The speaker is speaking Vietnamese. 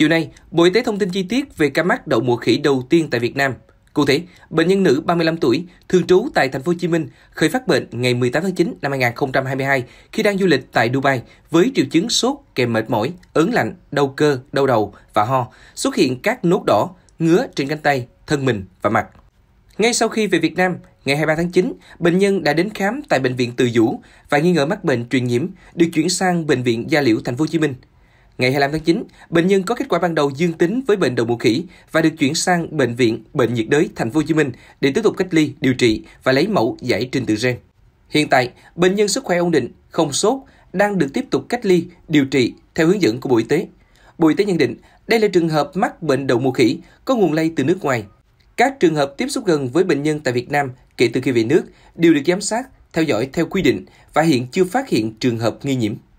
Chiều nay, Bộ Y tế thông tin chi tiết về ca mắc đậu mùa khỉ đầu tiên tại Việt Nam. Cụ thể, bệnh nhân nữ 35 tuổi, thường trú tại thành phố Hồ Chí Minh, khởi phát bệnh ngày 18 tháng 9 năm 2022 khi đang du lịch tại Dubai với triệu chứng sốt kèm mệt mỏi, ớn lạnh, đau cơ, đau đầu và ho, xuất hiện các nốt đỏ, ngứa trên cánh tay, thân mình và mặt. Ngay sau khi về Việt Nam, ngày 23 tháng 9, bệnh nhân đã đến khám tại bệnh viện Từ Dũ và nghi ngờ mắc bệnh truyền nhiễm, được chuyển sang bệnh viện Gia Liễu thành phố Hồ Chí Minh. Ngày 25 tháng 9, bệnh nhân có kết quả ban đầu dương tính với bệnh đậu mùa khỉ và được chuyển sang bệnh viện Bệnh nhiệt đới Thành phố Hồ Chí Minh để tiếp tục cách ly, điều trị và lấy mẫu giải trình tự gen. Hiện tại, bệnh nhân sức khỏe ổn định, không sốt, đang được tiếp tục cách ly, điều trị theo hướng dẫn của Bộ Y tế. Bộ Y tế nhận định đây là trường hợp mắc bệnh đậu mùa khỉ có nguồn lây từ nước ngoài. Các trường hợp tiếp xúc gần với bệnh nhân tại Việt Nam kể từ khi về nước đều được giám sát, theo dõi theo quy định và hiện chưa phát hiện trường hợp nghi nhiễm.